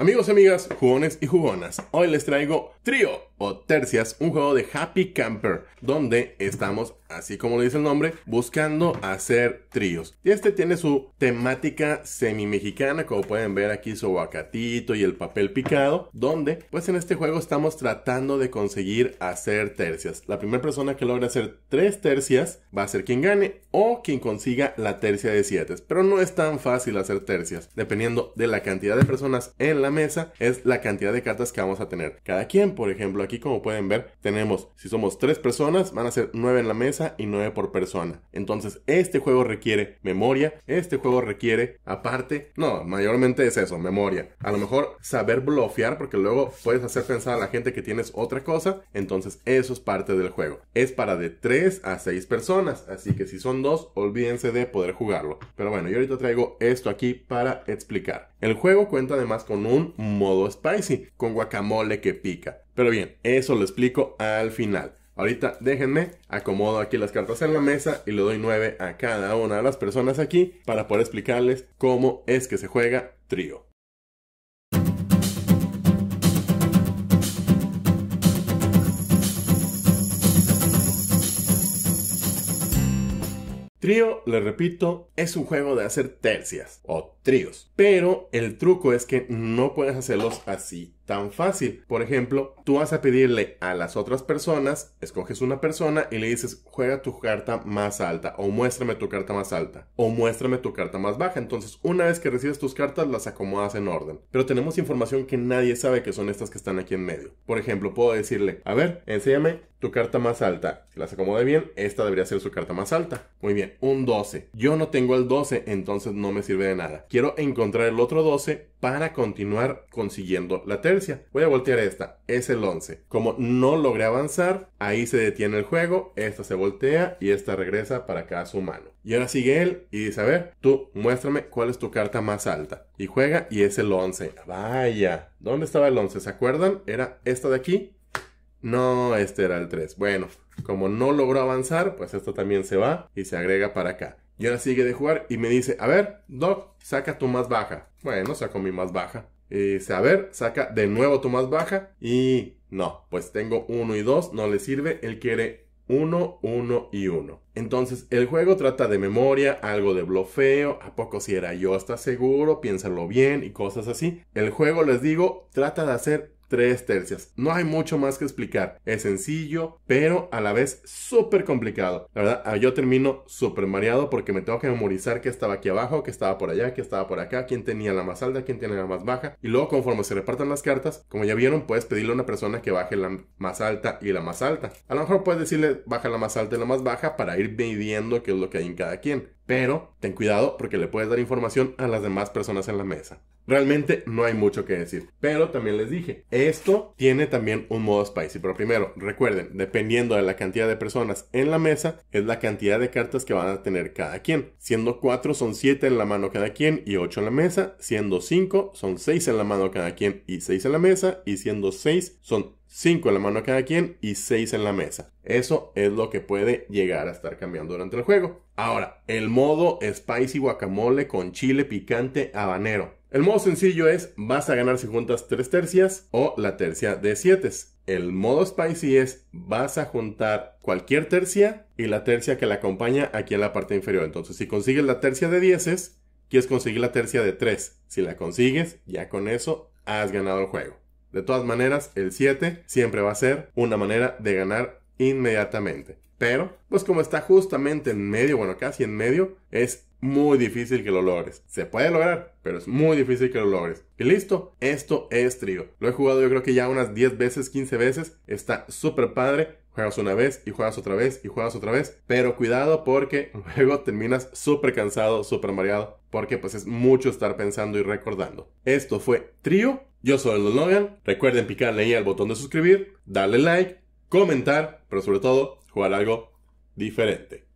Amigos, amigas, jugones y jugonas, hoy les traigo Trío o Tercias, un juego de Happy Camper, donde estamos, así como lo dice el nombre, buscando hacer tríos. Y este tiene su temática semi-mexicana, como pueden ver aquí su aguacatito y el papel picado, donde pues en este juego estamos tratando de conseguir hacer tercias. La primera persona que logre hacer tres tercias va a ser quien gane o quien consiga la tercia de siete. Pero no es tan fácil hacer tercias, dependiendo de la cantidad de personas en la mesa es la cantidad de cartas que vamos a tener. Cada quien, por ejemplo, aquí como pueden ver, tenemos, si somos tres personas, van a ser nueve en la mesa y nueve por persona. Entonces, este juego requiere memoria, este juego requiere, aparte, no, mayormente es eso, memoria. A lo mejor saber bloquear, porque luego puedes hacer pensar a la gente que tienes otra cosa, entonces eso es parte del juego. Es para de tres a seis personas, así que si son dos, olvídense de poder jugarlo. Pero bueno, yo ahorita traigo esto aquí para explicar. El juego cuenta además con un modo spicy, con guacamole que pica. Pero bien, eso lo explico al final. Ahorita déjenme, acomodo aquí las cartas en la mesa y le doy 9 a cada una de las personas aquí para poder explicarles cómo es que se juega trío. Trío, les repito, es un juego de hacer tercias o pero el truco es que no puedes hacerlos así tan fácil. Por ejemplo, tú vas a pedirle a las otras personas, escoges una persona y le dices, juega tu carta más alta o muéstrame tu carta más alta o muéstrame tu carta más baja. Entonces, una vez que recibes tus cartas, las acomodas en orden. Pero tenemos información que nadie sabe que son estas que están aquí en medio. Por ejemplo, puedo decirle, a ver, enséñame tu carta más alta. las acomode bien, esta debería ser su carta más alta. Muy bien, un 12. Yo no tengo el 12, entonces no me sirve de nada. Quiero quiero encontrar el otro 12 para continuar consiguiendo la tercia. Voy a voltear esta, es el 11. Como no logré avanzar, ahí se detiene el juego, esta se voltea y esta regresa para acá a su mano. Y ahora sigue él y dice, a ver, tú muéstrame cuál es tu carta más alta. Y juega y es el 11. Vaya, ¿dónde estaba el 11? ¿Se acuerdan? Era esta de aquí. No, este era el 3. Bueno, como no logró avanzar, pues esto también se va y se agrega para acá. Y ahora sigue de jugar y me dice, a ver, Doc, saca tu más baja. Bueno, saco mi más baja. dice, a ver, saca de nuevo tu más baja. Y no, pues tengo 1 y 2, no le sirve. Él quiere 1, 1 y 1. Entonces, el juego trata de memoria, algo de blofeo, a poco si era yo, está seguro, piénsalo bien y cosas así. El juego, les digo, trata de hacer tres tercias. No hay mucho más que explicar. Es sencillo, pero a la vez súper complicado. La verdad, ah, yo termino súper mareado porque me tengo que memorizar qué estaba aquí abajo, que estaba por allá, que estaba por acá, quién tenía la más alta, quién tenía la más baja. Y luego, conforme se repartan las cartas, como ya vieron, puedes pedirle a una persona que baje la más alta y la más alta. A lo mejor puedes decirle baja la más alta y la más baja para ir midiendo qué es lo que hay en cada quien. Pero ten cuidado porque le puedes dar información a las demás personas en la mesa. Realmente no hay mucho que decir. Pero también les dije, esto tiene también un modo spicy. Pero primero, recuerden, dependiendo de la cantidad de personas en la mesa, es la cantidad de cartas que van a tener cada quien. Siendo 4 son 7 en la mano cada quien y 8 en la mesa. Siendo 5 son 6 en la mano cada quien y 6 en la mesa. Y siendo 6 son 5 en la mano a cada quien y 6 en la mesa. Eso es lo que puede llegar a estar cambiando durante el juego. Ahora, el modo spicy guacamole con chile picante habanero. El modo sencillo es vas a ganar si juntas 3 tercias o la tercia de 7. El modo spicy es vas a juntar cualquier tercia y la tercia que la acompaña aquí en la parte inferior. Entonces, si consigues la tercia de 10, quieres conseguir la tercia de 3. Si la consigues, ya con eso has ganado el juego. De todas maneras, el 7 siempre va a ser una manera de ganar inmediatamente. Pero, pues como está justamente en medio, bueno, casi en medio, es muy difícil que lo logres. Se puede lograr, pero es muy difícil que lo logres. Y listo, esto es trío. Lo he jugado yo creo que ya unas 10 veces, 15 veces. Está súper padre. Juegas una vez y juegas otra vez y juegas otra vez. Pero cuidado porque luego terminas súper cansado, súper mareado. Porque pues es mucho estar pensando y recordando. Esto fue trío yo soy el Logan. Recuerden picarle ahí al botón de suscribir, darle like, comentar, pero sobre todo jugar algo diferente.